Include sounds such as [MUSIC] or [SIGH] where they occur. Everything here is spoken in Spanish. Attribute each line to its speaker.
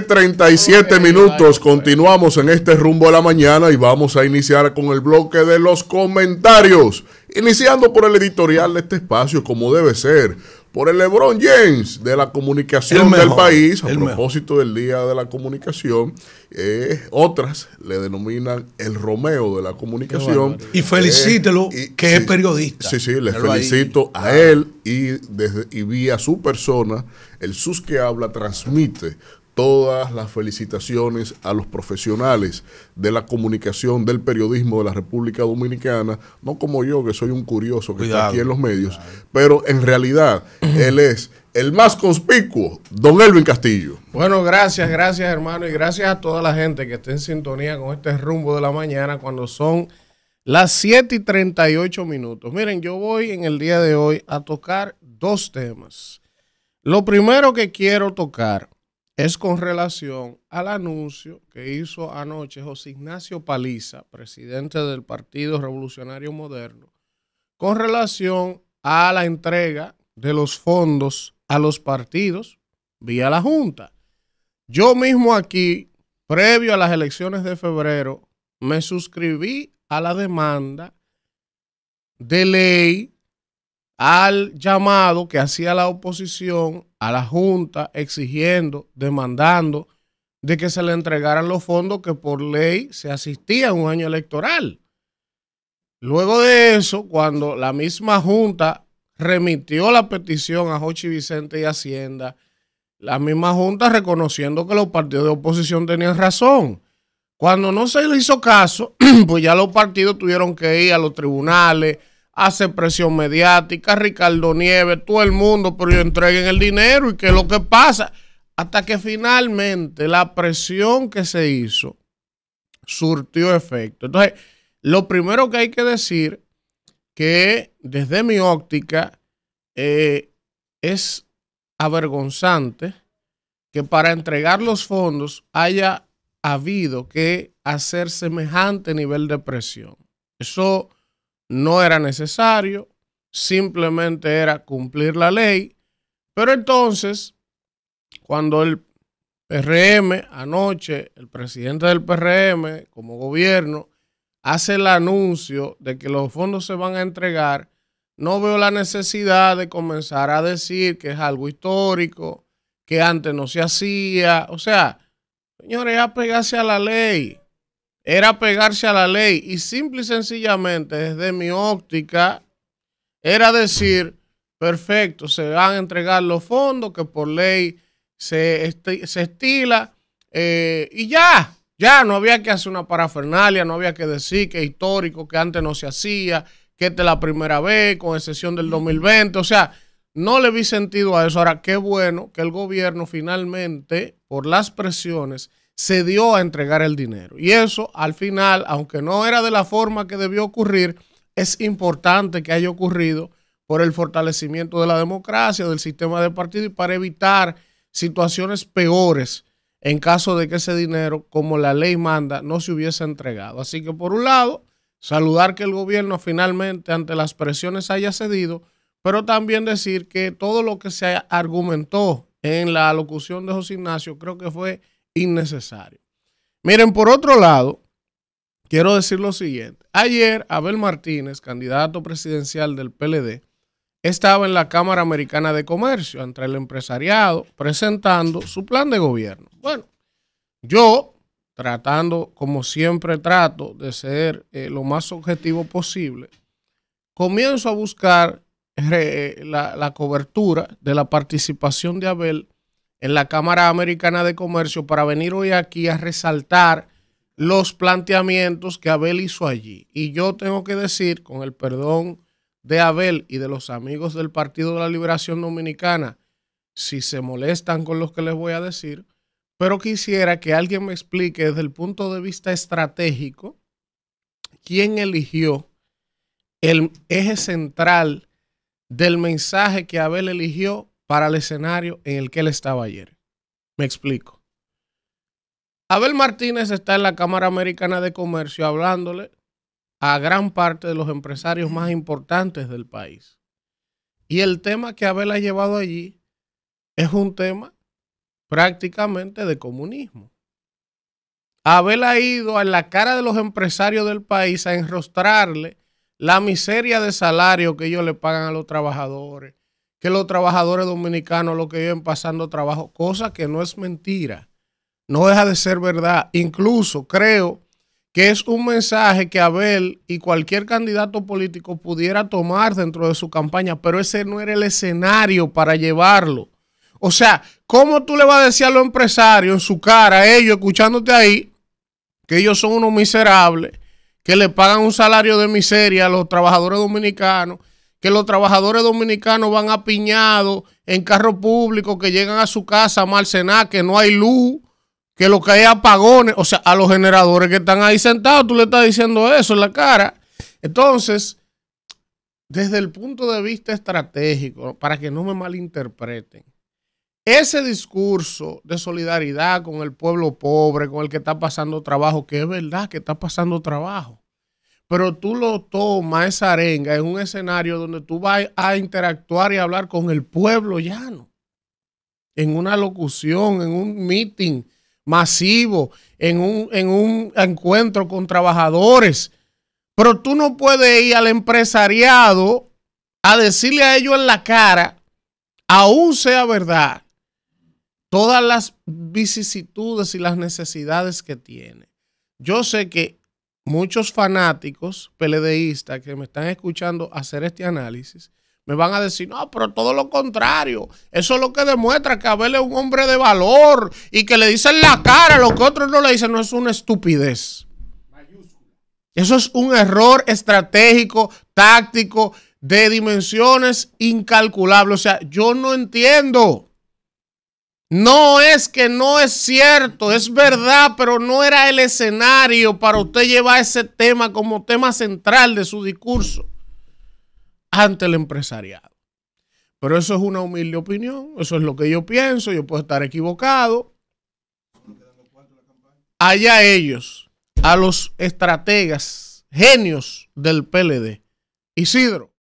Speaker 1: 37 minutos. Continuamos en este rumbo de la mañana y vamos a iniciar con el bloque de los comentarios. Iniciando por el editorial de este espacio, como debe ser, por el LeBron James de la comunicación del país, a propósito del Día de la Comunicación. Eh, otras le denominan el Romeo de la comunicación. Y felicítelo, eh, que es periodista. Sí, sí, le felicito a ah. él y, desde, y vía su persona, el SUS que habla transmite todas las felicitaciones a los profesionales de la comunicación, del periodismo de la República Dominicana, no como yo, que soy un curioso que está aquí en los medios, pero en realidad él es el más conspicuo, don Elvin Castillo.
Speaker 2: Bueno, gracias, gracias hermano y gracias a toda la gente que está en sintonía con este rumbo de la mañana cuando son las 7 y 38 minutos. Miren, yo voy en el día de hoy a tocar dos temas. Lo primero que quiero tocar es con relación al anuncio que hizo anoche José Ignacio Paliza, presidente del Partido Revolucionario Moderno, con relación a la entrega de los fondos a los partidos vía la Junta. Yo mismo aquí, previo a las elecciones de febrero, me suscribí a la demanda de ley al llamado que hacía la oposición a la Junta exigiendo, demandando de que se le entregaran los fondos que por ley se asistían un año electoral. Luego de eso, cuando la misma Junta remitió la petición a Jochi Vicente y Hacienda, la misma Junta reconociendo que los partidos de oposición tenían razón. Cuando no se le hizo caso, [CLEARS THROAT] pues ya los partidos tuvieron que ir a los tribunales, hace presión mediática, Ricardo Nieves, todo el mundo, pero yo entreguen el dinero y qué es lo que pasa. Hasta que finalmente la presión que se hizo surtió efecto. Entonces, lo primero que hay que decir que desde mi óptica eh, es avergonzante que para entregar los fondos haya habido que hacer semejante nivel de presión. Eso no era necesario, simplemente era cumplir la ley. Pero entonces, cuando el PRM, anoche, el presidente del PRM como gobierno, hace el anuncio de que los fondos se van a entregar, no veo la necesidad de comenzar a decir que es algo histórico, que antes no se hacía. O sea, señores, apegarse a la ley era pegarse a la ley y simple y sencillamente desde mi óptica era decir, perfecto, se van a entregar los fondos que por ley se, estila eh, y ya, ya no había que hacer una parafernalia, no había que decir que histórico, que antes no se hacía, que esta es la primera vez, con excepción del 2020, o sea, no le vi sentido a eso. Ahora, qué bueno que el gobierno finalmente, por las presiones, se dio a entregar el dinero. Y eso, al final, aunque no era de la forma que debió ocurrir, es importante que haya ocurrido por el fortalecimiento de la democracia, del sistema de partido y para evitar situaciones peores en caso de que ese dinero, como la ley manda, no se hubiese entregado. Así que, por un lado, saludar que el gobierno finalmente ante las presiones haya cedido, pero también decir que todo lo que se argumentó en la alocución de José Ignacio creo que fue innecesario. Miren, por otro lado, quiero decir lo siguiente. Ayer, Abel Martínez, candidato presidencial del PLD, estaba en la Cámara Americana de Comercio, entre el empresariado, presentando su plan de gobierno. Bueno, yo, tratando, como siempre trato, de ser eh, lo más objetivo posible, comienzo a buscar eh, la, la cobertura de la participación de Abel en la Cámara Americana de Comercio para venir hoy aquí a resaltar los planteamientos que Abel hizo allí. Y yo tengo que decir, con el perdón de Abel y de los amigos del Partido de la Liberación Dominicana, si se molestan con lo que les voy a decir, pero quisiera que alguien me explique desde el punto de vista estratégico quién eligió el eje central del mensaje que Abel eligió para el escenario en el que él estaba ayer. Me explico. Abel Martínez está en la Cámara Americana de Comercio hablándole a gran parte de los empresarios más importantes del país. Y el tema que Abel ha llevado allí es un tema prácticamente de comunismo. Abel ha ido a la cara de los empresarios del país a enrostrarle la miseria de salario que ellos le pagan a los trabajadores, que los trabajadores dominicanos lo que viven pasando trabajo, cosa que no es mentira, no deja de ser verdad. Incluso creo que es un mensaje que Abel y cualquier candidato político pudiera tomar dentro de su campaña, pero ese no era el escenario para llevarlo. O sea, ¿cómo tú le vas a decir a los empresarios en su cara, ellos escuchándote ahí, que ellos son unos miserables, que le pagan un salario de miseria a los trabajadores dominicanos que los trabajadores dominicanos van apiñados en carros públicos que llegan a su casa a marcenar, que no hay luz, que lo que hay apagones, o sea, a los generadores que están ahí sentados, tú le estás diciendo eso en la cara. Entonces, desde el punto de vista estratégico, para que no me malinterpreten, ese discurso de solidaridad con el pueblo pobre, con el que está pasando trabajo, que es verdad que está pasando trabajo, pero tú lo tomas, esa arenga, en un escenario donde tú vas a interactuar y hablar con el pueblo llano, en una locución, en un meeting masivo, en un, en un encuentro con trabajadores. Pero tú no puedes ir al empresariado a decirle a ellos en la cara, aún sea verdad, todas las vicisitudes y las necesidades que tiene. Yo sé que muchos fanáticos peledeístas que me están escuchando hacer este análisis me van a decir, no, pero todo lo contrario. Eso es lo que demuestra que Abel es un hombre de valor y que le dicen la cara lo que otros no le dicen. No es una estupidez. Eso es un error estratégico, táctico, de dimensiones incalculables. O sea, yo no entiendo. No es que no es cierto, es verdad, pero no era el escenario para usted llevar ese tema como tema central de su discurso ante el empresariado. Pero eso es una humilde opinión, eso es lo que yo pienso, yo puedo estar equivocado. Allá ellos, a los estrategas, genios del PLD. Isidro,